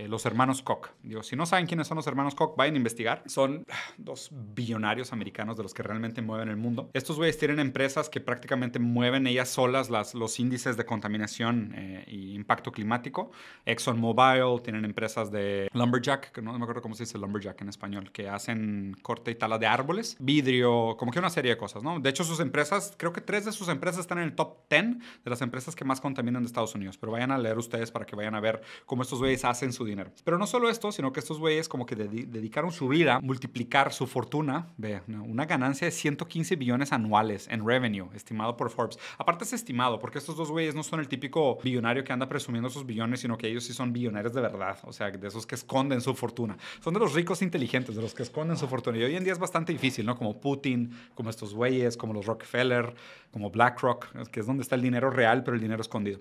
Eh, los hermanos Koch. Digo, si no saben quiénes son los hermanos Koch, vayan a investigar. Son ah, dos billonarios americanos de los que realmente mueven el mundo. Estos güeyes tienen empresas que prácticamente mueven ellas solas los índices de contaminación eh, y impacto climático. ExxonMobil, tienen empresas de lumberjack, que no me acuerdo cómo se dice lumberjack en español, que hacen corte y tala de árboles, vidrio, como que una serie de cosas, ¿no? De hecho, sus empresas, creo que tres de sus empresas están en el top 10 de las empresas que más contaminan de Estados Unidos. Pero vayan a leer ustedes para que vayan a ver cómo estos güeyes hacen su dinero. Pero no solo esto, sino que estos güeyes como que dedicaron su vida a multiplicar su fortuna, ve, una ganancia de 115 billones anuales en revenue, estimado por Forbes. Aparte es estimado, porque estos dos güeyes no son el típico billonario que anda presumiendo sus billones, sino que ellos sí son billonarios de verdad, o sea, de esos que esconden su fortuna. Son de los ricos inteligentes, de los que esconden su fortuna. Y hoy en día es bastante difícil, ¿no? Como Putin, como estos güeyes, como los Rockefeller, como BlackRock, que es donde está el dinero real, pero el dinero escondido.